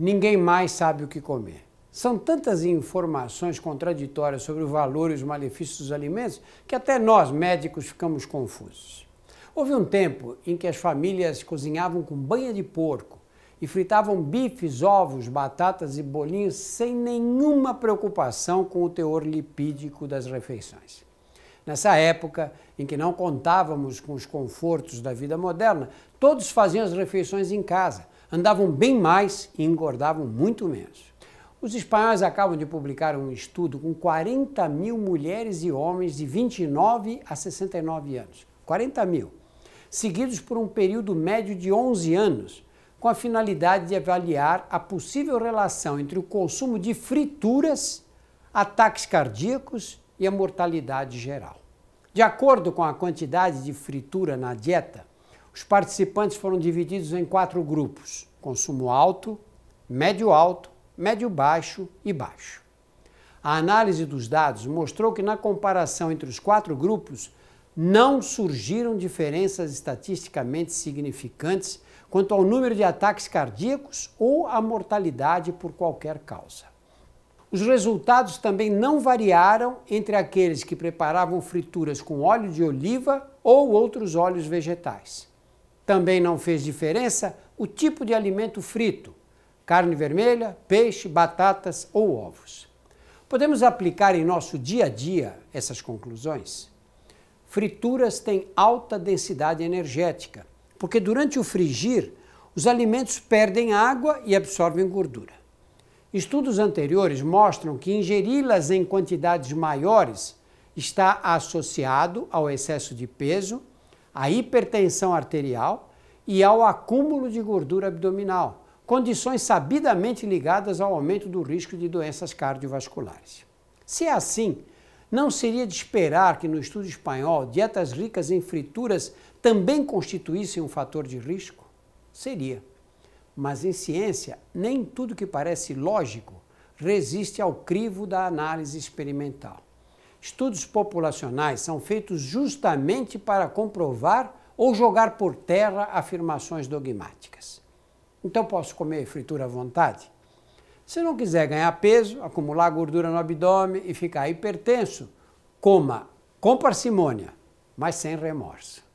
ninguém mais sabe o que comer. São tantas informações contraditórias sobre o valor e os malefícios dos alimentos que até nós, médicos, ficamos confusos. Houve um tempo em que as famílias cozinhavam com banha de porco e fritavam bifes, ovos, batatas e bolinhos sem nenhuma preocupação com o teor lipídico das refeições. Nessa época em que não contávamos com os confortos da vida moderna, todos faziam as refeições em casa, andavam bem mais e engordavam muito menos. Os espanhóis acabam de publicar um estudo com 40 mil mulheres e homens de 29 a 69 anos. 40 mil. Seguidos por um período médio de 11 anos, com a finalidade de avaliar a possível relação entre o consumo de frituras, ataques cardíacos e a mortalidade geral. De acordo com a quantidade de fritura na dieta, os participantes foram divididos em quatro grupos: consumo alto, médio alto, médio baixo e baixo. A análise dos dados mostrou que, na comparação entre os quatro grupos, não surgiram diferenças estatisticamente significantes quanto ao número de ataques cardíacos ou à mortalidade por qualquer causa. Os resultados também não variaram entre aqueles que preparavam frituras com óleo de oliva ou outros óleos vegetais. Também não fez diferença o tipo de alimento frito: carne vermelha, peixe, batatas ou ovos. Podemos aplicar em nosso dia a dia essas conclusões? Frituras têm alta densidade energética, porque durante o frigir, os alimentos perdem água e absorvem gordura. Estudos anteriores mostram que ingeri-las em quantidades maiores está associado ao excesso de peso à hipertensão arterial e ao acúmulo de gordura abdominal, condições sabidamente ligadas ao aumento do risco de doenças cardiovasculares. Se é assim, não seria de esperar que no estudo espanhol dietas ricas em frituras também constituíssem um fator de risco? Seria. Mas em ciência, nem tudo que parece lógico resiste ao crivo da análise experimental. Estudos populacionais são feitos justamente para comprovar ou jogar por terra afirmações dogmáticas. Então posso comer fritura à vontade? Se não quiser ganhar peso, acumular gordura no abdômen e ficar hipertenso, coma com parcimônia, mas sem remorso.